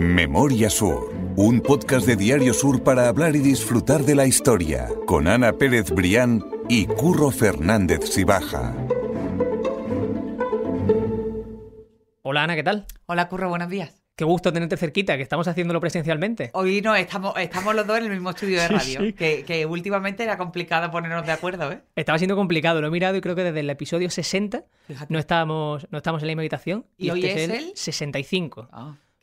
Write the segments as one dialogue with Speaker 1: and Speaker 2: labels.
Speaker 1: Memoria Sur, un podcast de Diario Sur para hablar y disfrutar de la historia, con Ana Pérez Brián y Curro Fernández Sibaja.
Speaker 2: Hola Ana, ¿qué tal? Hola Curro, buenos días. Qué gusto tenerte cerquita, que estamos haciéndolo presencialmente.
Speaker 1: Hoy no, estamos, estamos los dos en el mismo estudio de radio, Que, últimamente era complicado ponernos de acuerdo. ¿eh?
Speaker 2: Estaba siendo complicado, lo he mirado y creo que desde el episodio 60 no estábamos, no en la misma habitación. Y, este hoy es el, 65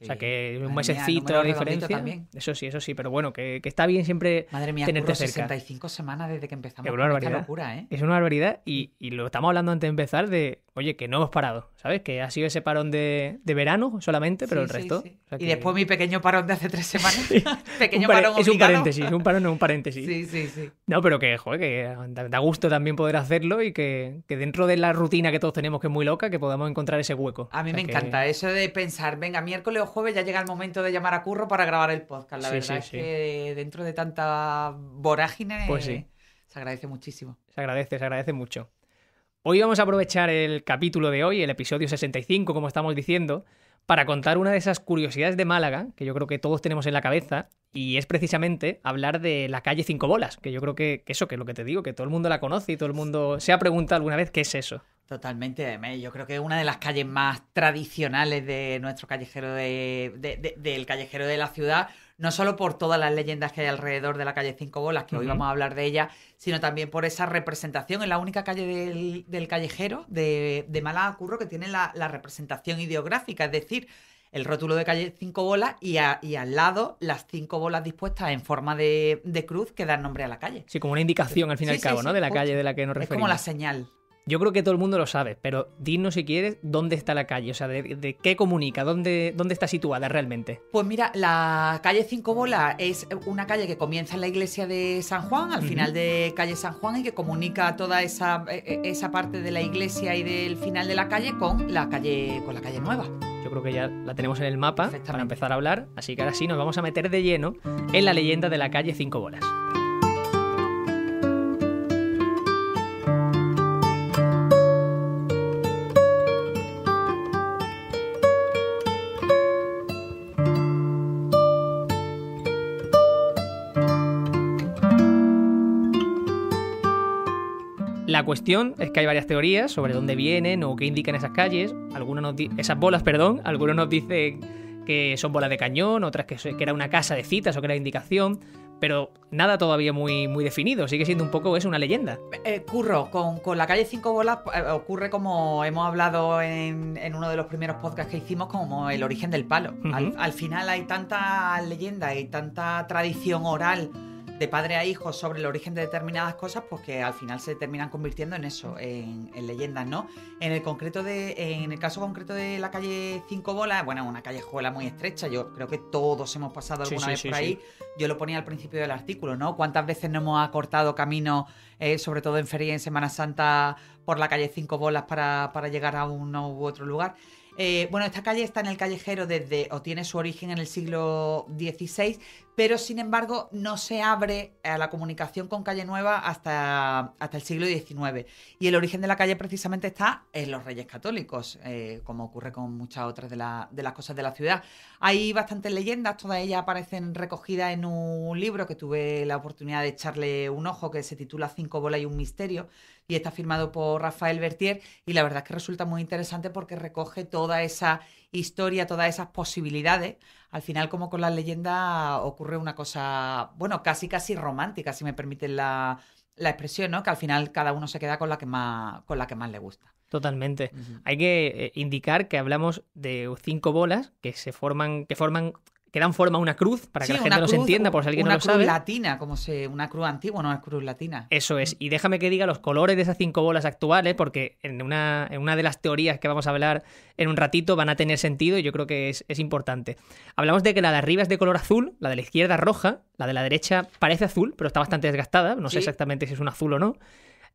Speaker 2: o sea que un mesecito de diferencia. Eso sí, eso sí, pero bueno, que, que está bien siempre Madre mía, tenerte cerca.
Speaker 1: 65 semanas desde que empezamos. Es una barbaridad. ¿eh?
Speaker 2: Es una barbaridad y, y, lo estamos hablando antes de empezar de oye, que no hemos parado, ¿sabes? Que ha sido ese parón de, verano solamente, pero el resto. Y después
Speaker 1: mi pequeño parón de hace tres semanas. pequeño parón Es un paréntesis, un
Speaker 2: parón es un paréntesis. Sí, sí, sí. No, pero que, joder, que da gusto también poder hacerlo y que, dentro de la rutina que todos tenemos, que es muy loca, que podamos encontrar ese hueco. A
Speaker 1: mí me encanta eso de pensar, venga, miércoles o jueves ya llega el momento de llamar a Curro para grabar el podcast. La verdad es que dentro de tanta vorágine. Pues se agradece muchísimo.
Speaker 2: Se agradece, se agradece mucho. Hoy vamos a aprovechar el capítulo de hoy, el episodio 65, como estamos diciendo, para contar una de esas curiosidades de Málaga que yo creo que todos tenemos en la cabeza y es precisamente hablar de la calle Cinco Bolas, que yo creo que, eso, que es lo que te digo, que todo el mundo la conoce y todo el mundo se ha preguntado alguna vez qué es eso.
Speaker 1: Totalmente, yo creo que es una de las calles más tradicionales de nuestro callejero del callejero de la ciudad, no solo por todas las leyendas que hay alrededor de la calle Cinco Bolas, que hoy vamos a hablar de ella, sino también por esa representación en la única calle del, callejero de, de curro que tiene la, representación ideográfica, es decir, el rótulo de calle cinco bolas y, al lado las cinco bolas dispuestas en forma de, cruz que dan nombre a la calle. Sí, como una indicación al fin y al cabo, ¿no? de la calle de la que nos referimos. Es como la señal. Yo creo que todo el mundo lo sabe, pero dinos si quieres dónde está la calle, o
Speaker 2: sea, de, qué comunica, dónde, dónde está situada realmente.
Speaker 1: Pues mira, la calle Cinco Bolas es una calle que comienza en la iglesia de San Juan, al final de calle San Juan, y que comunica toda esa, e, e, esa parte de la iglesia y del final de la calle con la calle, con la calle nueva
Speaker 2: yo creo que ya la tenemos en el mapa para empezar a hablar, así que ahora sí nos vamos a meter de lleno en la leyenda de la calle Cinco Bolas. cuestión es que hay varias teorías sobre dónde vienen o qué indican esas calles. algunas esas bolas, perdón. Algunos nos dicen que son bolas de cañón, otras que, era una casa de citas o que era indicación pero nada todavía muy, muy definido, sigue siendo un poco es una leyenda.
Speaker 1: Eh, curro, con, la calle Cinco Bolas eh, ocurre como hemos hablado en, uno de los primeros podcasts que hicimos, como el origen del palo. al, al, final hay tanta leyenda y tanta tradición oral de padre a hijo sobre el origen de determinadas cosas, pues que al final se terminan convirtiendo en eso, en, leyendas, ¿no? En el concreto de, en el caso concreto de la calle Cinco Bolas, bueno, una callejuela muy estrecha, yo creo que todos hemos pasado alguna vez por ahí. Yo lo ponía al principio del artículo, ¿no? ¿Cuántas veces no hemos acortado camino, eh, sobre todo en feria y en Semana Santa, por la calle Cinco Bolas para, para llegar a uno u otro lugar? Eh, bueno, esta calle está en el callejero desde, o tiene su origen en el siglo XVI, pero sin embargo no se abre a eh, la comunicación con Calle Nueva hasta, hasta el siglo XIX. Y el origen de la calle precisamente está en los Reyes Católicos, eh, como ocurre con muchas otras de, de, las cosas de la ciudad. Hay bastantes leyendas, todas ellas aparecen recogidas en un libro que tuve la oportunidad de echarle un ojo que se titula Cinco bolas y un misterio, y está firmado por Rafael Bertier y la verdad es que resulta muy interesante porque recoge toda esa historia, todas esas posibilidades. Al final, como con las leyendas, ocurre una cosa, bueno, casi casi romántica, si me permiten la, expresión, ¿no? Que al final cada uno se queda con la que más, con la que más le gusta.
Speaker 2: Totalmente. Hay que eh, indicar que hablamos de cinco bolas que se forman, que forman que dan forma a una cruz para que la gente lo entienda, por si alguien no lo sabe. Una cruz
Speaker 1: latina, como se, una cruz antigua, no es cruz latina.
Speaker 2: Eso es. Y déjame que diga los colores de esas cinco bolas actuales, porque en una, de las teorías que vamos a hablar en un ratito van a tener sentido y yo creo que es, importante. Hablamos de que la de arriba es de color azul, la de la izquierda roja, la de la derecha parece azul, pero está bastante desgastada, no sé exactamente si es un azul o no.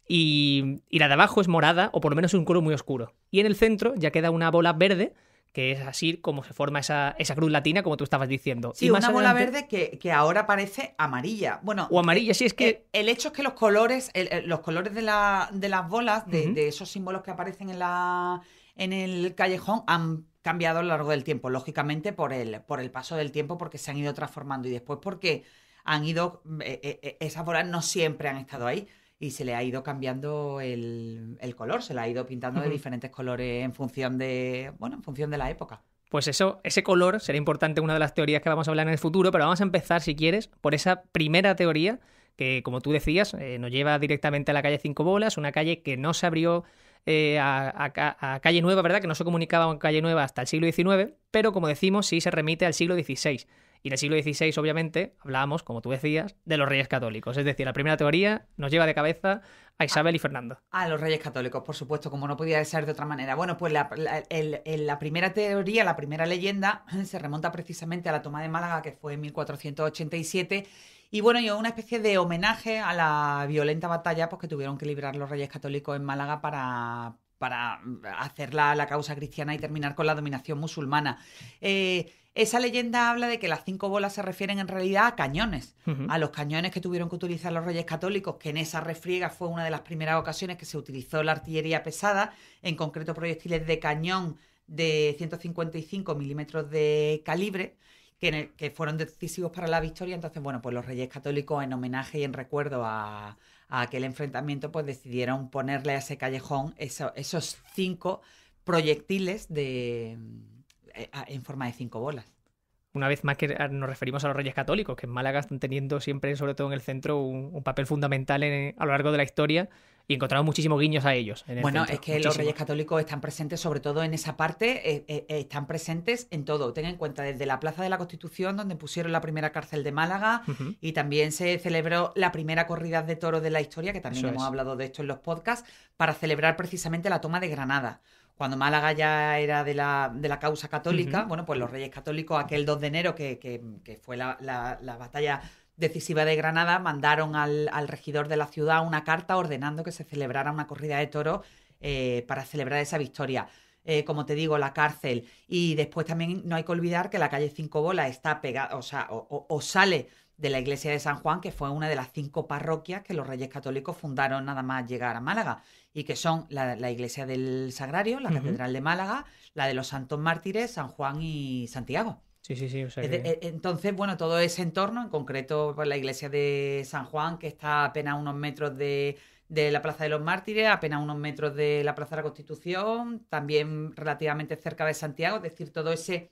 Speaker 2: Y, y la de abajo es morada, o por lo menos un color muy oscuro. Y en el centro ya queda una bola verde que es así como se forma esa, esa cruz latina, como tú estabas diciendo. y más una bola verde
Speaker 1: que, ahora parece amarilla. Bueno, o amarilla, sí, es que... Eh, el, hecho es que los colores, los colores de, la, de las bolas, de, esos símbolos que aparecen en, la, en el callejón, han cambiado a lo largo del tiempo, lógicamente por el, por el paso del tiempo, porque se han ido transformando y después porque han ido, eh, eh, esas bolas no siempre han estado ahí y se le ha ido cambiando el, color, se le ha ido pintando de diferentes colores en función de, bueno, en función de la época.
Speaker 2: Pues eso, ese color será importante una de las teorías que vamos a hablar en el futuro, pero vamos a empezar, si quieres, por esa primera teoría que, como tú decías, eh, nos lleva directamente a la calle Cinco Bolas, una calle que no se abrió eh, a, a, Calle Nueva, ¿verdad? Que no se comunicaba con Calle Nueva hasta el siglo XIX, pero como decimos, sí se remite al siglo XVI. Y en el siglo XVI, obviamente, hablábamos, como tú decías, de los reyes católicos. Es decir, la primera teoría nos lleva de cabeza a Isabel y Fernando.
Speaker 1: A los reyes católicos, por supuesto, como no podía ser de otra manera. Bueno, pues la, primera teoría, la primera leyenda, se remonta precisamente a la toma de Málaga, que fue en 1487. Y bueno, y una especie de homenaje a la violenta batalla pues, que tuvieron que librar los reyes católicos en Málaga para, para hacer la, la, causa cristiana y terminar con la dominación musulmana. Eh, esa leyenda habla de que las cinco bolas se refieren en realidad a cañones, a los cañones que tuvieron que utilizar los reyes católicos, que en esa refriega fue una de las primeras ocasiones que se utilizó la artillería pesada, en concreto proyectiles de cañón de 155 milímetros de calibre, que, fueron decisivos para la victoria. Entonces, bueno, pues los reyes católicos, en homenaje y en recuerdo a, aquel enfrentamiento, pues decidieron ponerle a ese callejón esos cinco proyectiles de eh, ah, en forma de cinco bolas. Una vez más que nos referimos a los reyes católicos,
Speaker 2: que en Málaga están teniendo siempre, sobre todo en el centro, un, papel fundamental eh, a lo largo de la historia y encontramos muchísimos guiños a ellos. bueno, es que los Reyes
Speaker 1: Católicos están presentes, sobre todo en esa parte, eh, están presentes en todo. Ten en cuenta, desde la Plaza de la Constitución, donde pusieron la primera cárcel de Málaga, y también se celebró la primera corrida de toros de la historia, que también hemos hablado de esto en los podcasts, para celebrar precisamente la toma de Granada cuando Málaga ya era de la, de la causa católica, bueno, pues los reyes católicos, aquel 2 de enero, que, que, fue la, la, batalla decisiva de Granada, mandaron al, al, regidor de la ciudad una carta ordenando que se celebrara una corrida de toros eh, para celebrar esa victoria. Eh, como te digo, la cárcel. Y después también no hay que olvidar que la calle Cinco bola está pegada, o sea, o sale de la iglesia de San Juan, que fue una de las cinco parroquias que los reyes católicos fundaron nada más llegar a Málaga, y que son la, iglesia del Sagrario, la Catedral de Málaga, la de los Santos Mártires, San Juan y Santiago. Sí, sí, sí. O sea e, Entonces, bueno, todo ese entorno, en concreto pues, la iglesia de San Juan, que está a apenas unos metros de, de la Plaza de los Mártires, a apenas unos metros de la Plaza de la Constitución, también relativamente cerca de Santiago, es decir, todo ese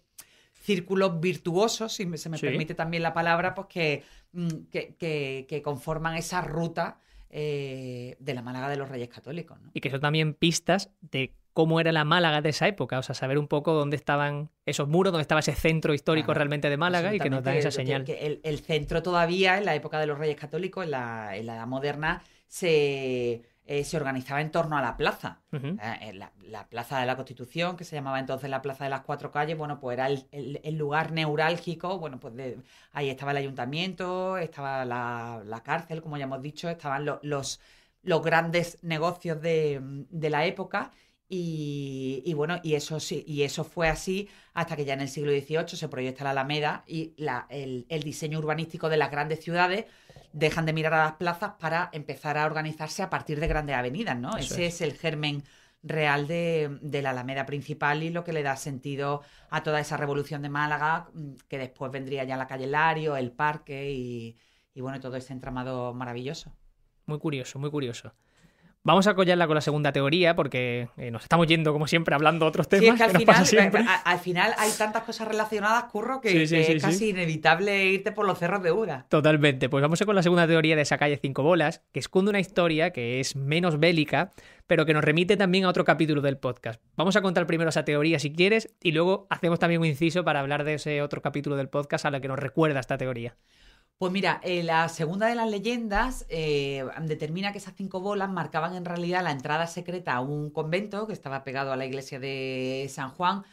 Speaker 1: círculos virtuosos, si se me permite también la palabra, pues que, mm, que, conforman esa ruta eh, de la Málaga de los Reyes Católicos.
Speaker 2: Y que son también pistas de cómo era la Málaga de esa época, o sea, saber un poco dónde estaban esos muros, dónde estaba ese centro histórico realmente de Málaga y que nos dan esa señal.
Speaker 1: el, centro todavía, en la época de los Reyes Católicos, en la, en la Edad Moderna, se eh, se organizaba en torno a la plaza. Eh, eh, la, plaza de la Constitución, que se llamaba entonces la Plaza de las Cuatro Calles, bueno, pues era el, lugar neurálgico, bueno, pues ahí estaba el ayuntamiento, estaba la, cárcel, como ya hemos dicho, estaban los, grandes negocios de, la época. Y, bueno, y eso sí, y eso fue así hasta que ya en el siglo XVIII se proyecta la Alameda y el diseño urbanístico de las grandes ciudades dejan de mirar a las plazas para empezar a organizarse a partir de grandes avenidas, ¿no? Ese es. el germen real de, la Alameda principal y lo que le da sentido a toda esa revolución de Málaga, mm, que después vendría ya la calle Lario, el parque y, y bueno, todo ese entramado maravilloso. Muy curioso, muy curioso.
Speaker 2: Vamos a collarla con la segunda teoría porque eh, nos estamos yendo, como siempre, hablando de otros temas. Sí, es que eh,
Speaker 1: al, final, hay tantas cosas relacionadas, Curro, que, es casi inevitable irte por los cerros de Ura.
Speaker 2: Totalmente. Pues vamos a con la segunda teoría de esa calle Cinco Bolas, que esconde una historia que es menos bélica, pero que nos remite también a otro capítulo del podcast. Vamos a contar primero esa teoría si quieres y luego hacemos también un inciso para hablar de ese otro capítulo del podcast a la que nos recuerda esta teoría.
Speaker 1: Pues mira, eh, la segunda de las leyendas eh, determina que esas cinco bolas marcaban en realidad la entrada secreta a un convento que estaba pegado a la iglesia de San Juan,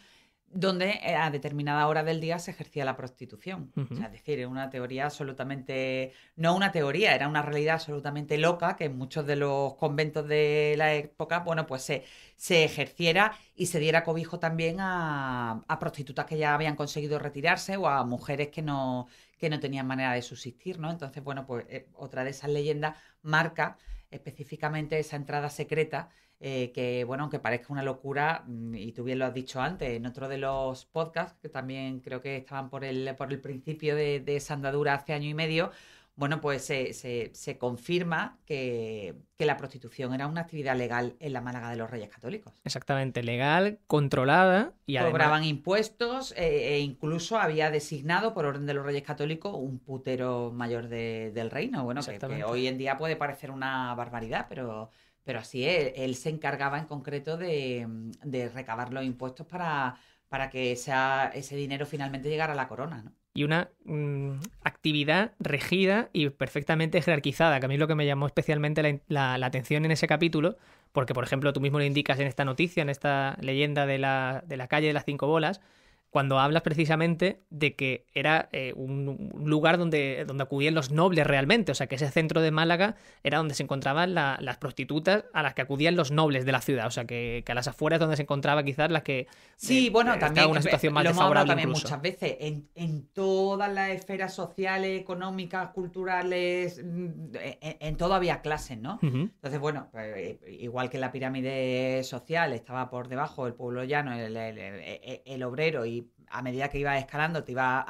Speaker 1: donde eh, a determinada hora del día se ejercía la prostitución. es decir, una teoría absolutamente, no una teoría, era una realidad absolutamente loca que en muchos de los conventos de la época, bueno, pues se, ejerciera y se diera cobijo también a, prostitutas que ya habían conseguido retirarse o a mujeres que no, que no tenían manera de subsistir, ¿no? Entonces, bueno, pues eh, otra de esas leyendas marca específicamente esa entrada secreta eh, que, bueno, aunque parezca una locura, mm, y tú bien lo has dicho antes, en otro de los podcasts, que también creo que estaban por el, por el principio de, de esa andadura hace año y medio, bueno, pues se, confirma que, la prostitución era una actividad legal en la Málaga de los Reyes Católicos.
Speaker 2: Exactamente, legal, controlada y Cobraban
Speaker 1: impuestos eh, e incluso había designado por orden de los Reyes Católicos un putero mayor del reino. Bueno, que, hoy en día puede parecer una barbaridad, pero, pero así es. Él se encargaba en concreto de, recabar los impuestos para, que ese dinero finalmente llegara a la corona, ¿no?
Speaker 2: y una mm, actividad regida y perfectamente jerarquizada, que a mí es lo que me llamó especialmente la, atención en ese capítulo, porque por ejemplo tú mismo lo indicas en esta noticia, en esta leyenda de la, de la calle de las cinco bolas, cuando hablas precisamente de que era eh, un, lugar donde, donde acudían los nobles realmente, o sea que ese centro de Málaga era donde se encontraban las prostitutas a las que acudían los nobles de la ciudad, o sea que, a las afueras donde se encontraba quizás las que... Eh, sí, bueno, eh, también una situación más lo desfavorable también muchas
Speaker 1: veces, en, todas las esferas sociales, económicas, culturales, mm, en, todo había clases, ¿no? Entonces, bueno, pues, igual que la pirámide social estaba por debajo, el pueblo llano, el obrero y a medida que iba escalando, te iba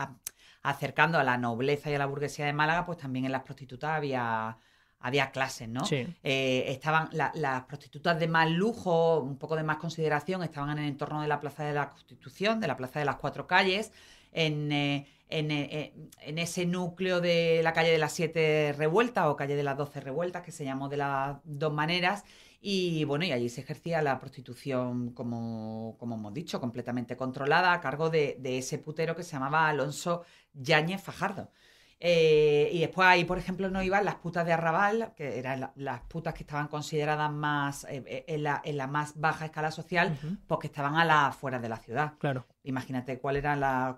Speaker 1: acercando a la nobleza y a la burguesía de Málaga, pues también en las prostitutas había había clases, ¿no? Sí. Eh, estaban las prostitutas de más lujo, un poco de más consideración, estaban en el entorno de la Plaza de la Constitución, de la Plaza de las Cuatro Calles, en, eh, eh, en ese núcleo de la calle de las Siete Revueltas o calle de las Doce Revueltas, que se llamó de las dos maneras, y bueno, y allí se ejercía la prostitución, como, hemos dicho, completamente controlada a cargo de, ese putero que se llamaba Alonso Yáñez Fajardo. Eh, y después ahí, por ejemplo, no iban las putas de arrabal, que eran las putas que estaban consideradas más eh, eh, en, la, en, la, más baja escala social, porque pues estaban a las afuera de la ciudad. Claro. Imagínate cuáles eran, la,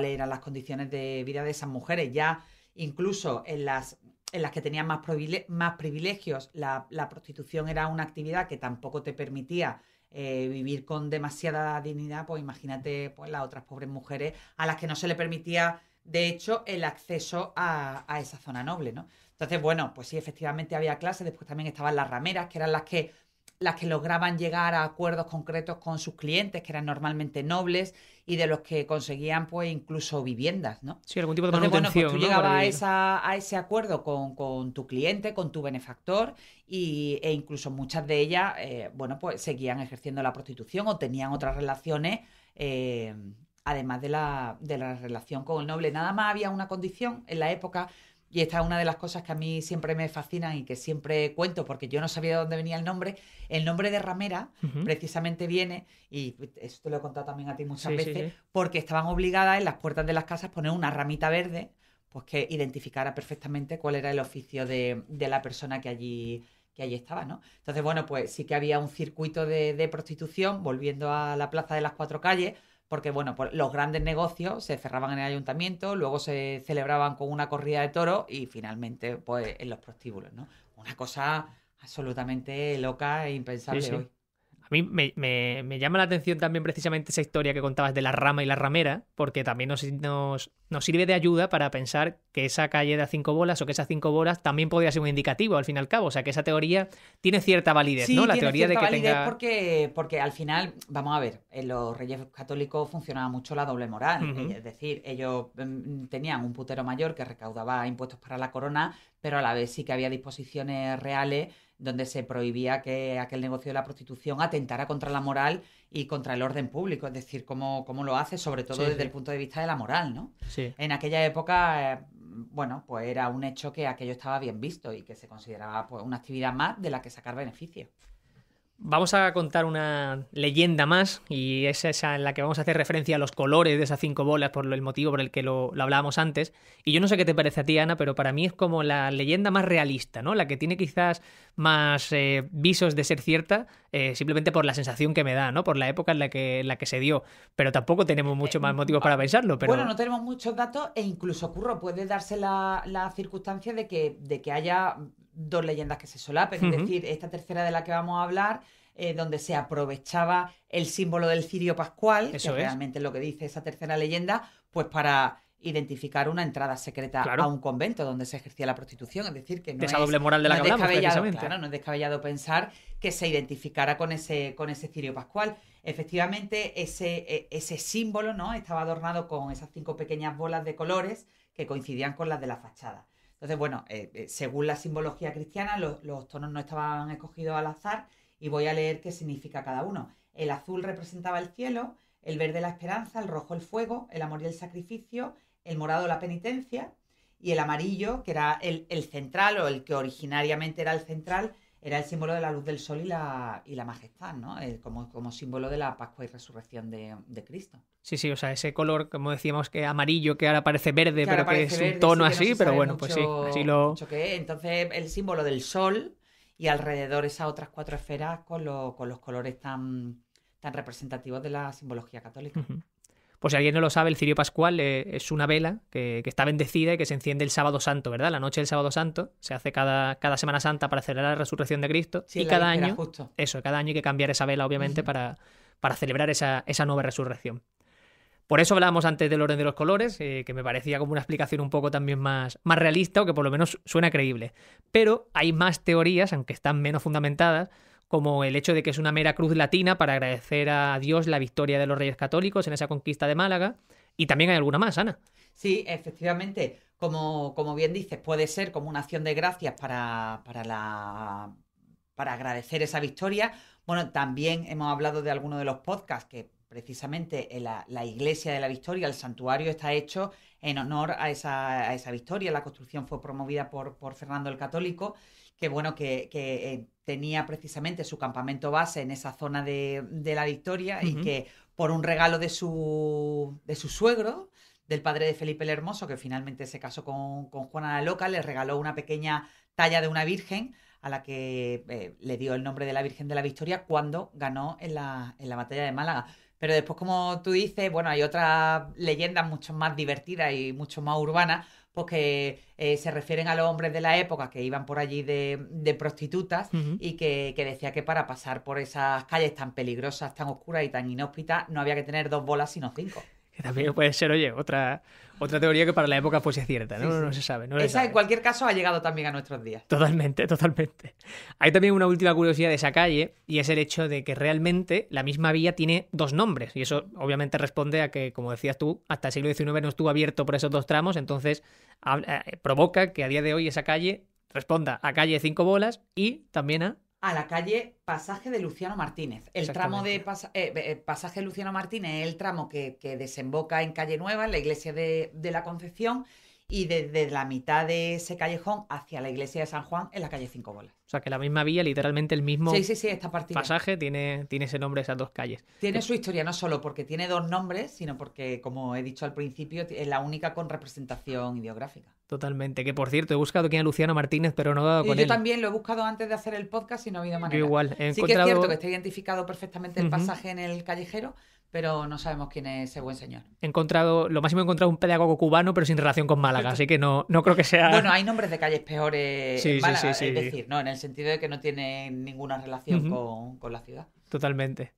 Speaker 1: eran las condiciones de vida de esas mujeres. Ya incluso en las en las que tenían más, más privilegios, la, prostitución era una actividad que tampoco te permitía eh, vivir con demasiada dignidad, pues imagínate pues, las otras pobres mujeres a las que no se le permitía, de hecho, el acceso a, a esa zona noble, ¿no? Entonces, bueno, pues sí, efectivamente había clases, después también estaban las rameras, que eran las que las que lograban llegar a acuerdos concretos con sus clientes, que eran normalmente nobles, y de los que conseguían pues incluso viviendas, ¿no? Sí, algún tipo de Entonces, pues, manutención. Bueno, tú llegabas a, esa, a, ese acuerdo con, con, tu cliente, con tu benefactor, y, e incluso muchas de ellas, eh, bueno, pues seguían ejerciendo la prostitución o tenían otras relaciones. Eh, además de la, de la relación con el noble, nada más había una condición en la época y esta es una de las cosas que a mí siempre me fascinan y que siempre cuento, porque yo no sabía de dónde venía el nombre. El nombre de ramera precisamente viene, y esto te lo he contado también a ti muchas veces, porque estaban obligadas en las puertas de las casas poner una ramita verde, pues que identificara perfectamente cuál era el oficio de, la persona que allí que allí estaba, ¿no? Entonces, bueno, pues sí que había un circuito de prostitución, volviendo a la Plaza de las Cuatro Calles, porque bueno, pues los grandes negocios se cerraban en el ayuntamiento, luego se celebraban con una corrida de toros y finalmente pues en los prostíbulos, ¿no? Una cosa absolutamente loca e impensable hoy. A mí me, llama la atención también precisamente esa historia que
Speaker 2: contabas de la rama y la ramera, porque también nos, nos sirve de ayuda para pensar que esa calle de cinco bolas o que esas cinco bolas también podría ser un indicativo al fin y al cabo. O sea, que esa teoría tiene cierta validez, ¿no? La teoría de que validez
Speaker 1: porque, porque al final, vamos a ver, en los reyes católicos funcionaba mucho la doble moral. Es decir, ellos mm, tenían un putero mayor que recaudaba impuestos para la corona, pero a la vez sí que había disposiciones reales donde se prohibía que aquel negocio de la prostitución atentara contra la moral y contra el orden público, es decir, cómo, cómo lo hace, sobre todo desde el punto de vista de la moral, ¿no? En aquella época, eh, bueno, pues era un hecho que aquello estaba bien visto y que se consideraba pues, una actividad más de la que sacar beneficios.
Speaker 2: Vamos a contar una leyenda más, y es esa en la que vamos a hacer referencia a los colores de esas cinco bolas por el motivo por el que lo, hablábamos antes. Y yo no sé qué te parece a ti, Ana, pero para mí es como la leyenda más realista, ¿no? La que tiene quizás más eh, visos de ser cierta, eh, simplemente por la sensación que me da, ¿no? Por la época en la que, la que se dio. Pero tampoco tenemos mucho más motivos para eh, pensarlo. Pero... Bueno, no
Speaker 1: tenemos muchos datos, e incluso, Curro, puede darse la, la circunstancia de que, de que haya dos leyendas que se solapen, es decir, esta tercera de la que vamos a hablar, eh, donde se aprovechaba el símbolo del cirio pascual, que es. realmente es lo que dice esa tercera leyenda, pues para identificar una entrada secreta a un convento donde se ejercía la prostitución. Es decir, que no, esa es, doble moral de la descabellado pensar que se identificara con ese, con ese cirio pascual. Efectivamente, ese, e, ese símbolo ¿no? estaba adornado con esas cinco pequeñas bolas de colores que coincidían con las de la fachada. Entonces, bueno, eh, eh, según la simbología cristiana, los, tonos no estaban escogidos al azar y voy a leer qué significa cada uno. El azul representaba el cielo, el verde la esperanza, el rojo el fuego, el amor y el sacrificio, el morado la penitencia y el amarillo, que era el, el central o el que originariamente era el central, era el símbolo de la luz del sol y la, y la majestad, ¿no? Eh, como, símbolo de la Pascua y resurrección de, Cristo.
Speaker 2: Sí, sí, o sea, ese color, como decíamos, que amarillo, que ahora parece verde, pero que es un tono así, pero bueno, pues sí, así lo...
Speaker 1: Entonces, el símbolo del sol y alrededor esas otras cuatro esferas con, con los colores tan, tan representativos de la simbología católica.
Speaker 2: Pues si alguien no lo sabe, el cirio pascual eh, es una vela que, está bendecida y que se enciende el sábado santo, ¿verdad? La noche del sábado santo se hace cada, cada Semana Santa para celebrar la resurrección de Cristo y cada año, eso, cada año hay que cambiar esa vela, obviamente, para, para celebrar esa, nueva resurrección. Por eso hablábamos antes del orden de los colores, eh, que me parecía como una explicación un poco también más, más realista o que por lo menos suena creíble. Pero hay más teorías, aunque están menos fundamentadas, como el hecho de que es una mera cruz latina para agradecer a Dios la victoria de los Reyes Católicos en esa conquista de Málaga. Y también hay alguna más, Ana.
Speaker 1: Sí, efectivamente. Como, como bien dices, puede ser como una acción de gracias para, para, la, para agradecer esa victoria. Bueno, también hemos hablado de algunos de los podcasts que precisamente la, la, iglesia de la Victoria, el santuario, está hecho en honor a esa, a esa victoria. La construcción fue promovida por, por Fernando el Católico que bueno, que, eh, tenía precisamente su campamento base en esa zona de, la Victoria y que por un regalo de su, de su suegro, del padre de Felipe el Hermoso, que finalmente se casó con, con Juana la Loca, le regaló una pequeña talla de una virgen a la que eh, le dio el nombre de la Virgen de la Victoria cuando ganó en la, en la batalla de Málaga. Pero después, como tú dices, bueno, hay otras leyendas mucho más divertidas y mucho más urbanas, porque que eh, se refieren a los hombres de la época que iban por allí de, prostitutas y que, que, decía que para pasar por esas calles tan peligrosas, tan oscuras y tan inhóspitas, no había que tener dos bolas, sino cinco.
Speaker 2: Que también puede ser, oye, otra, otra teoría que para la época fuese cierta, ¿no? No, se sabe. Esa,
Speaker 1: en cualquier caso, ha llegado también a nuestros días.
Speaker 2: Totalmente, totalmente. Hay también una última curiosidad de esa calle, y es el hecho de que realmente la misma vía tiene dos nombres. Y eso, obviamente, responde a que, como decías tú, hasta el siglo XIX no estuvo abierto por esos dos tramos, entonces eh, provoca que a día de hoy esa calle responda a calle Cinco Bolas y también a
Speaker 1: a la calle Pasaje de Luciano Martínez. El tramo de eh, eh, Pasaje Luciano Martínez es el tramo que, que, desemboca en Calle Nueva, en la iglesia de, de la Concepción, y desde la mitad de ese callejón hacia la iglesia de San Juan en la calle Cinco Bolas.
Speaker 2: O sea, que la misma vía, literalmente el mismo sí, sí,
Speaker 1: pasaje tiene, tiene ese nombre, esas dos calles. Tiene su historia no solo porque tiene dos nombres, sino porque, como he dicho al principio, es la única con representación ideográfica. Totalmente, que por cierto, he buscado aquí a Luciano Martínez, pero no he dado con él. Yo también lo he buscado antes de hacer el podcast y no ha habido manera. igual, Sí que es cierto que está identificado perfectamente el pasaje en el callejero, pero no sabemos quién es ese buen señor.
Speaker 2: He encontrado, lo máximo he encontrado un pedagogo cubano, pero sin relación con Málaga, así que no, no creo que sea. Bueno, hay
Speaker 1: nombres de calles peores en Málaga, es decir, ¿no? En el sentido de que no tienen ninguna relación con, la ciudad.
Speaker 2: Totalmente.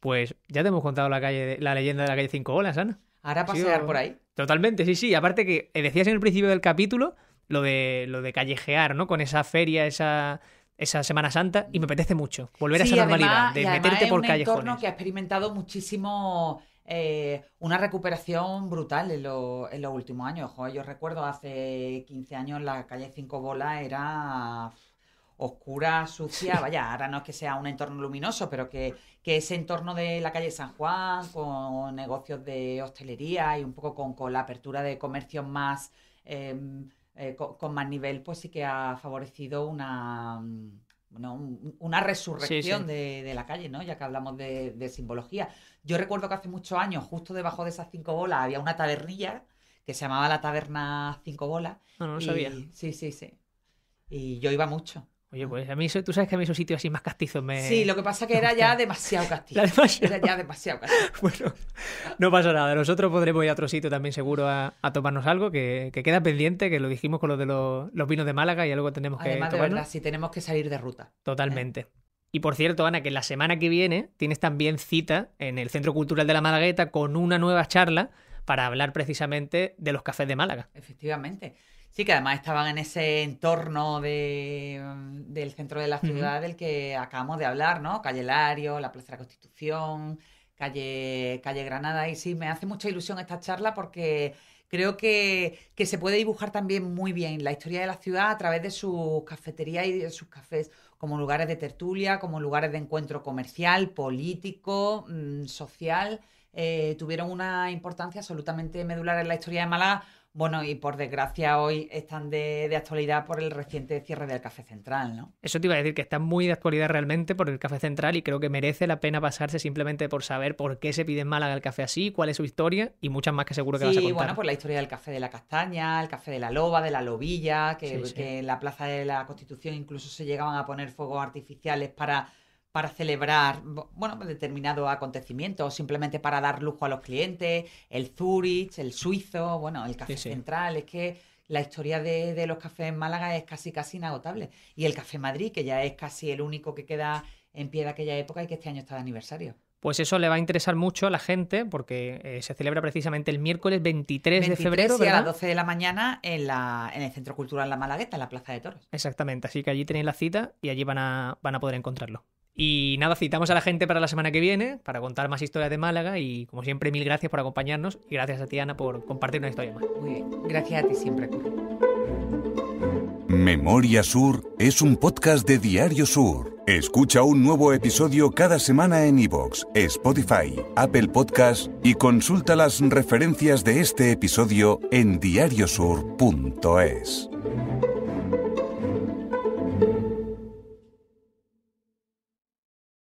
Speaker 2: Pues ya te hemos contado la calle, la leyenda de la calle Cinco Olas, ¿no? Hará pasear por ahí. Totalmente, sí, sí. Aparte que eh, decías en el principio del capítulo lo de, lo de callejear, ¿no? Con esa feria, esa, esa Semana Santa y me apetece mucho volver a esa normalidad de meterte es un entorno
Speaker 1: que ha experimentado muchísimo eh, una recuperación brutal en, los últimos años. yo recuerdo hace 15 años la calle Cinco Bolas era oscura, sucia, vaya, ahora no es que sea un entorno luminoso, pero que, ese entorno de la calle San Juan, con negocios de hostelería y un poco con, la apertura de comercios más em, eh, con, más nivel, pues sí que ha favorecido una, mm, una resurrección De, la calle, ¿no? Ya que hablamos de, simbología. Yo recuerdo que hace muchos años, justo debajo de esas cinco bolas, había una tabernilla que se llamaba la Taberna Cinco Bolas. No, no lo sabía. Sí, sí, sí. Y yo iba mucho.
Speaker 2: Oye, pues a mí tú sabes que a mí esos sitios así más castizos me... Sí, lo que
Speaker 1: pasa que era ya demasiado castizo. Era ya demasiado castizo. bueno,
Speaker 2: no pasa nada. Nosotros podremos ir a otro sitio también seguro a, tomarnos algo que, queda pendiente, que lo dijimos con lo de los, vinos de Málaga y algo tenemos que Además, De verdad, sí, tenemos que salir de ruta. ¿eh? Totalmente. Y por cierto, Ana, que la semana que viene tienes también cita en el Centro Cultural de la Malagueta con una nueva charla para hablar precisamente de los cafés de Málaga.
Speaker 1: Efectivamente. Sí, que además estaban en ese entorno mm, del centro de la ciudad del que acabamos de hablar, ¿no? Calle Lario, la Plaza de la Constitución, calle, calle Granada. Y sí, me hace mucha ilusión esta charla porque creo que, se puede dibujar también muy bien la historia de la ciudad a través de sus cafeterías y de sus cafés, como lugares de tertulia, como lugares de encuentro comercial, político, mm, social. Eh, tuvieron una importancia absolutamente medular en la historia de Málaga bueno, y por desgracia hoy están de, actualidad por el reciente cierre del Café Central, ¿no?
Speaker 2: Eso te iba a decir, que están muy de actualidad realmente por el Café Central y creo que merece la pena pasarse simplemente por saber por qué se pide en Málaga el café así, cuál es su historia y muchas más que seguro que sí, vas a contar. Sí, bueno, por pues la
Speaker 1: historia del Café de la Castaña, el Café de la Loba, de la Lobilla, que en la Plaza de la Constitución incluso se llegaban a poner fuegos artificiales para para celebrar bueno, determinado acontecimiento o simplemente para dar lujo a los clientes, el Zurich, el suizo, bueno, el café central, es que la historia de, los cafés en Málaga es casi casi inagotable. Y el Café Madrid, que ya es casi el único que queda en pie de aquella época y que este año está de aniversario.
Speaker 2: Pues eso le va a interesar mucho a la gente porque eh, se celebra precisamente el miércoles 23, de febrero. a las 12
Speaker 1: de la mañana en, la, en el Centro Cultural La Malagueta, en la Plaza de Toros.
Speaker 2: Exactamente, así que allí tenéis la cita y allí van a, van a poder encontrarlo. Y nada, citamos a la gente para la semana que viene, para contar más historias de Málaga. Y como siempre, mil gracias por acompañarnos y gracias a Tiana por compartir una historia más. Muy bien, gracias a ti siempre,
Speaker 1: Memoria Sur es un podcast de Diario Sur. Escucha un nuevo episodio cada semana en iVoox, Spotify, Apple Podcast y consulta las referencias de este episodio en diariosur.es.